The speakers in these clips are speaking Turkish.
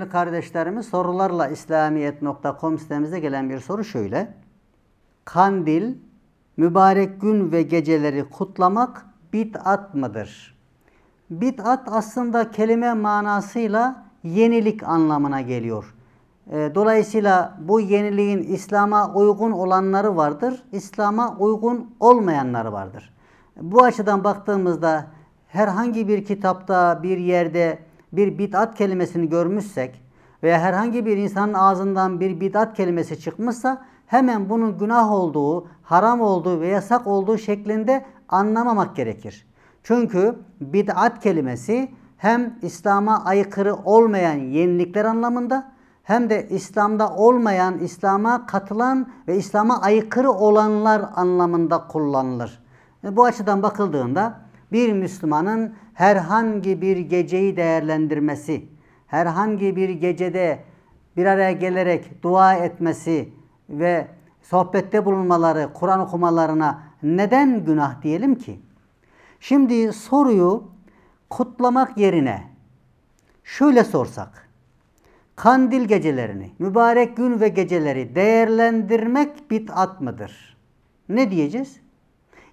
değerli kardeşlerimiz sorularla İslamiyet.com sitemize gelen bir soru şöyle. Kandil, mübarek gün ve geceleri kutlamak bid'at mıdır? Bid'at aslında kelime manasıyla yenilik anlamına geliyor. Ee, dolayısıyla bu yeniliğin İslam'a uygun olanları vardır, İslam'a uygun olmayanları vardır. Bu açıdan baktığımızda herhangi bir kitapta, bir yerde bir bid'at kelimesini görmüşsek veya herhangi bir insanın ağzından bir bid'at kelimesi çıkmışsa hemen bunun günah olduğu, haram olduğu ve yasak olduğu şeklinde anlamamak gerekir. Çünkü bid'at kelimesi hem İslam'a aykırı olmayan yenilikler anlamında hem de İslam'da olmayan, İslam'a katılan ve İslam'a aykırı olanlar anlamında kullanılır. E, bu açıdan bakıldığında bir Müslümanın herhangi bir geceyi değerlendirmesi, herhangi bir gecede bir araya gelerek dua etmesi ve sohbette bulunmaları, Kur'an okumalarına neden günah diyelim ki? Şimdi soruyu kutlamak yerine şöyle sorsak. Kandil gecelerini, mübarek gün ve geceleri değerlendirmek bid'at mıdır? Ne diyeceğiz?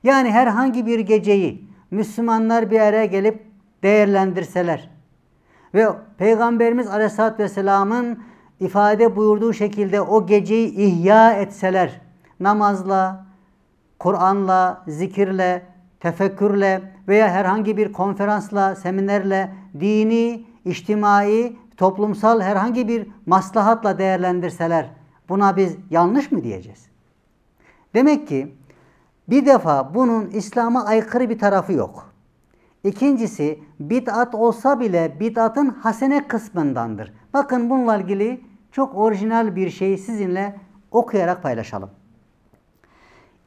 Yani herhangi bir geceyi Müslümanlar bir araya gelip değerlendirseler ve Peygamberimiz Aleyhisselatü Vesselam'ın ifade buyurduğu şekilde o geceyi ihya etseler namazla, Kur'an'la, zikirle, tefekkürle veya herhangi bir konferansla, seminerle, dini, içtimai, toplumsal herhangi bir maslahatla değerlendirseler buna biz yanlış mı diyeceğiz? Demek ki bir defa bunun İslam'a aykırı bir tarafı yok. İkincisi bid'at olsa bile bid'atın hasene kısmındandır. Bakın bununla ilgili çok orijinal bir şeyi sizinle okuyarak paylaşalım.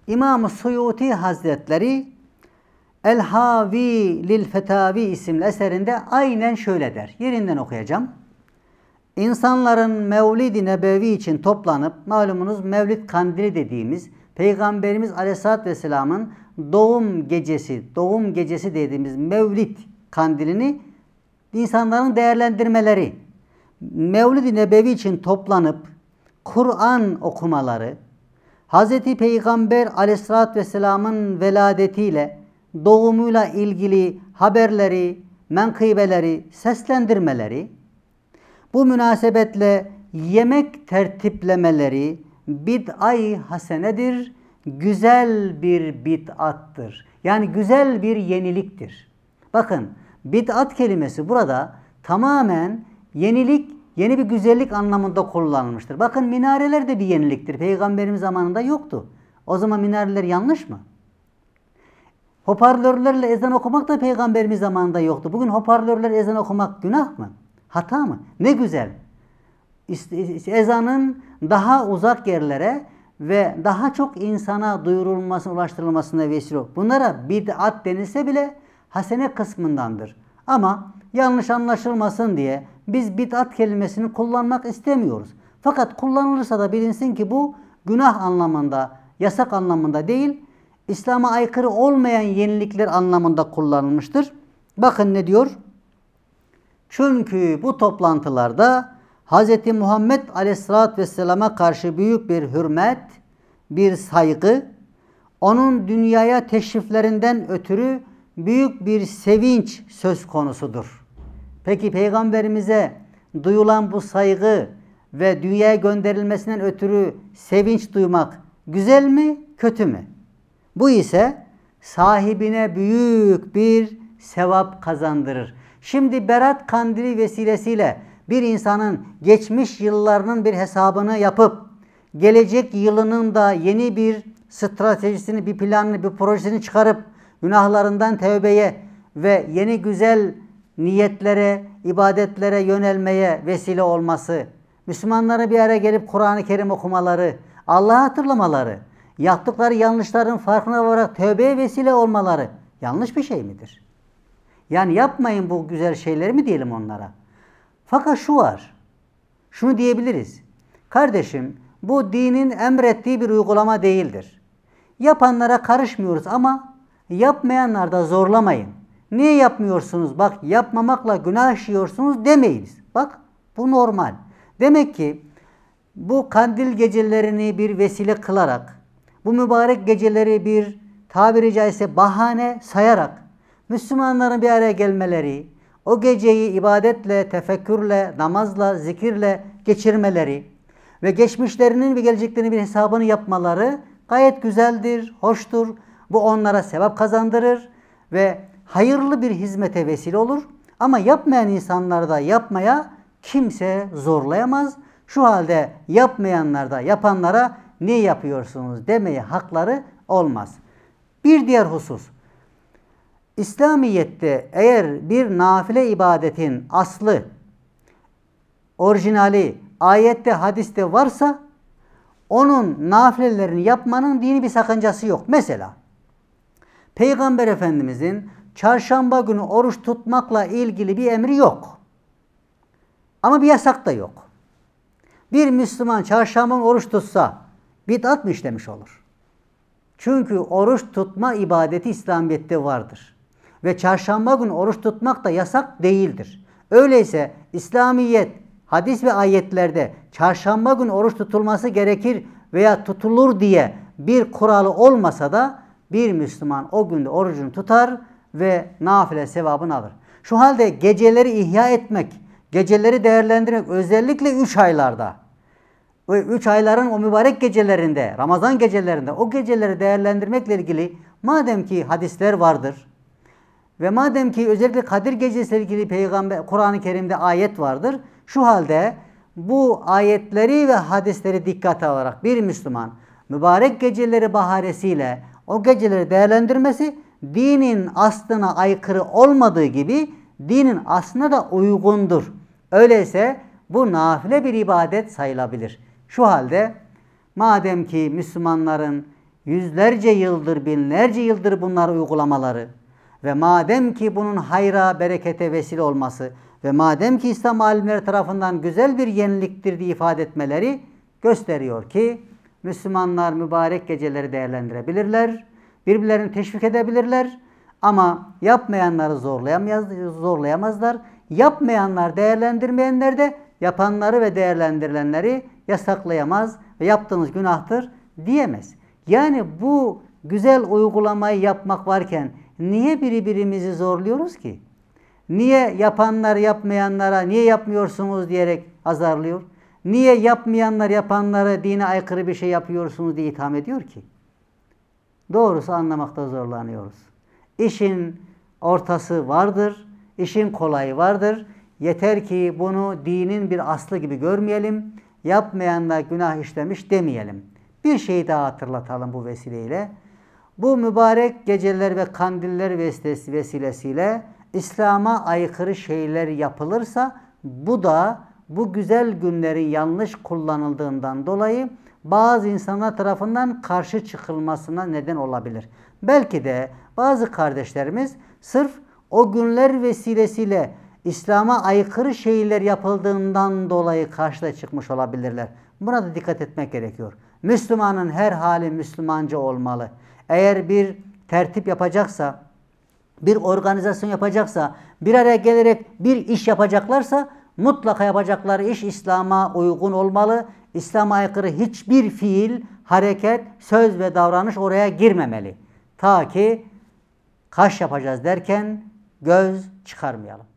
İmam-ı Suyuti Hazretleri El Havi Lil Fetavi isimli eserinde aynen şöyle der. Yerinden okuyacağım. İnsanların Mevlid-i Nebevi için toplanıp malumunuz Mevlid kandili dediğimiz Peygamberimiz Aleyhisselatü Vesselam'ın doğum gecesi, doğum gecesi dediğimiz mevlid kandilini insanların değerlendirmeleri, Mevlid-i Nebevi için toplanıp Kur'an okumaları, Hz. Peygamber aleyhissalatü vesselamın veladetiyle, doğumuyla ilgili haberleri, menkıbeleri, seslendirmeleri, bu münasebetle yemek tertiplemeleri, bid'ay hasenedir. Güzel bir bid'attır. Yani güzel bir yeniliktir. Bakın bid'at kelimesi burada tamamen yenilik, yeni bir güzellik anlamında kullanılmıştır. Bakın minareler de bir yeniliktir. Peygamberimiz zamanında yoktu. O zaman minareler yanlış mı? Hoparlörlerle ezan okumak da peygamberimiz zamanında yoktu. Bugün hoparlörlerle ezan okumak günah mı? Hata mı? Ne güzel ezanın daha uzak yerlere ve daha çok insana duyurulmasına, ulaştırılmasına vesile olur. Bunlara bid'at denilse bile hasene kısmındandır. Ama yanlış anlaşılmasın diye biz bid'at kelimesini kullanmak istemiyoruz. Fakat kullanılırsa da bilinsin ki bu günah anlamında, yasak anlamında değil, İslam'a aykırı olmayan yenilikler anlamında kullanılmıştır. Bakın ne diyor? Çünkü bu toplantılarda Hz. Muhammed Aleyhisselatü Vesselam'a karşı büyük bir hürmet, bir saygı, onun dünyaya teşriflerinden ötürü büyük bir sevinç söz konusudur. Peki Peygamberimize duyulan bu saygı ve dünyaya gönderilmesinden ötürü sevinç duymak güzel mi, kötü mü? Bu ise sahibine büyük bir sevap kazandırır. Şimdi Berat Kandili vesilesiyle bir insanın geçmiş yıllarının bir hesabını yapıp gelecek yılının da yeni bir stratejisini, bir planını, bir projesini çıkarıp günahlarından tevbeye ve yeni güzel niyetlere, ibadetlere yönelmeye vesile olması, Müslümanları bir araya gelip Kur'an-ı Kerim okumaları, Allah'ı hatırlamaları, yaptıkları yanlışların farkına vararak tövbeye vesile olmaları yanlış bir şey midir? Yani yapmayın bu güzel şeyleri mi diyelim onlara? Fakat şu var. Şunu diyebiliriz. Kardeşim bu dinin emrettiği bir uygulama değildir. Yapanlara karışmıyoruz ama yapmayanlar da zorlamayın. Niye yapmıyorsunuz? Bak yapmamakla günah işliyorsunuz demeyiniz. Bak bu normal. Demek ki bu kandil gecelerini bir vesile kılarak, bu mübarek geceleri bir tabiri caizse bahane sayarak Müslümanların bir araya gelmeleri, o geceyi ibadetle, tefekkürle, namazla, zikirle geçirmeleri ve geçmişlerinin ve geleceklerinin bir hesabını yapmaları gayet güzeldir, hoştur. Bu onlara sevap kazandırır ve hayırlı bir hizmete vesile olur. Ama yapmayan insanlar da yapmaya kimse zorlayamaz. Şu halde yapmayanlar da yapanlara ne yapıyorsunuz demeye hakları olmaz. Bir diğer husus, İslamiyet'te eğer bir nafile ibadetin aslı, orijinali ayette, hadiste varsa onun nafilelerini yapmanın dini bir sakıncası yok. Mesela Peygamber Efendimizin çarşamba günü oruç tutmakla ilgili bir emri yok. Ama bir yasak da yok. Bir Müslüman çarşamba oruç tutsa bid'at mı işlemiş olur? Çünkü oruç tutma ibadeti İslamiyet'te vardır ve çarşamba günü oruç tutmak da yasak değildir. Öyleyse İslamiyet hadis ve ayetlerde çarşamba günü oruç tutulması gerekir veya tutulur diye bir kuralı olmasa da bir Müslüman o günde orucunu tutar ve nafile sevabını alır. Şu halde geceleri ihya etmek, geceleri değerlendirmek özellikle 3 aylarda ve 3 ayların o mübarek gecelerinde, Ramazan gecelerinde o geceleri değerlendirmekle ilgili madem ki hadisler vardır, ve madem ki özellikle Kadir Gecesi ilgili peygamber Kur'an-ı Kerim'de ayet vardır. Şu halde bu ayetleri ve hadisleri dikkate alarak bir Müslüman mübarek geceleri baharesiyle o geceleri değerlendirmesi dinin aslına aykırı olmadığı gibi dinin aslına da uygundur. Öyleyse bu nafile bir ibadet sayılabilir. Şu halde madem ki Müslümanların yüzlerce yıldır, binlerce yıldır bunları uygulamaları, ve madem ki bunun hayra, berekete vesile olması ve madem ki İslam alimleri tarafından güzel bir yeniliktir diye ifade etmeleri gösteriyor ki Müslümanlar mübarek geceleri değerlendirebilirler, birbirlerini teşvik edebilirler ama yapmayanları zorlayamaz, zorlayamazlar. Yapmayanlar değerlendirmeyenler de yapanları ve değerlendirilenleri yasaklayamaz ve yaptığınız günahtır diyemez. Yani bu güzel uygulamayı yapmak varken niye birbirimizi zorluyoruz ki? Niye yapanlar yapmayanlara niye yapmıyorsunuz diyerek azarlıyor? Niye yapmayanlar yapanlara dine aykırı bir şey yapıyorsunuz diye itham ediyor ki? Doğrusu anlamakta zorlanıyoruz. İşin ortası vardır, işin kolayı vardır. Yeter ki bunu dinin bir aslı gibi görmeyelim, yapmayanlar günah işlemiş demeyelim. Bir şeyi daha hatırlatalım bu vesileyle. Bu mübarek geceler ve kandiller vesilesiyle İslam'a aykırı şeyler yapılırsa bu da bu güzel günlerin yanlış kullanıldığından dolayı bazı insanlar tarafından karşı çıkılmasına neden olabilir. Belki de bazı kardeşlerimiz sırf o günler vesilesiyle İslam'a aykırı şeyler yapıldığından dolayı karşıda çıkmış olabilirler. Buna da dikkat etmek gerekiyor. Müslümanın her hali Müslümanca olmalı eğer bir tertip yapacaksa, bir organizasyon yapacaksa, bir araya gelerek bir iş yapacaklarsa mutlaka yapacakları iş İslam'a uygun olmalı. İslam'a aykırı hiçbir fiil, hareket, söz ve davranış oraya girmemeli. Ta ki kaş yapacağız derken göz çıkarmayalım.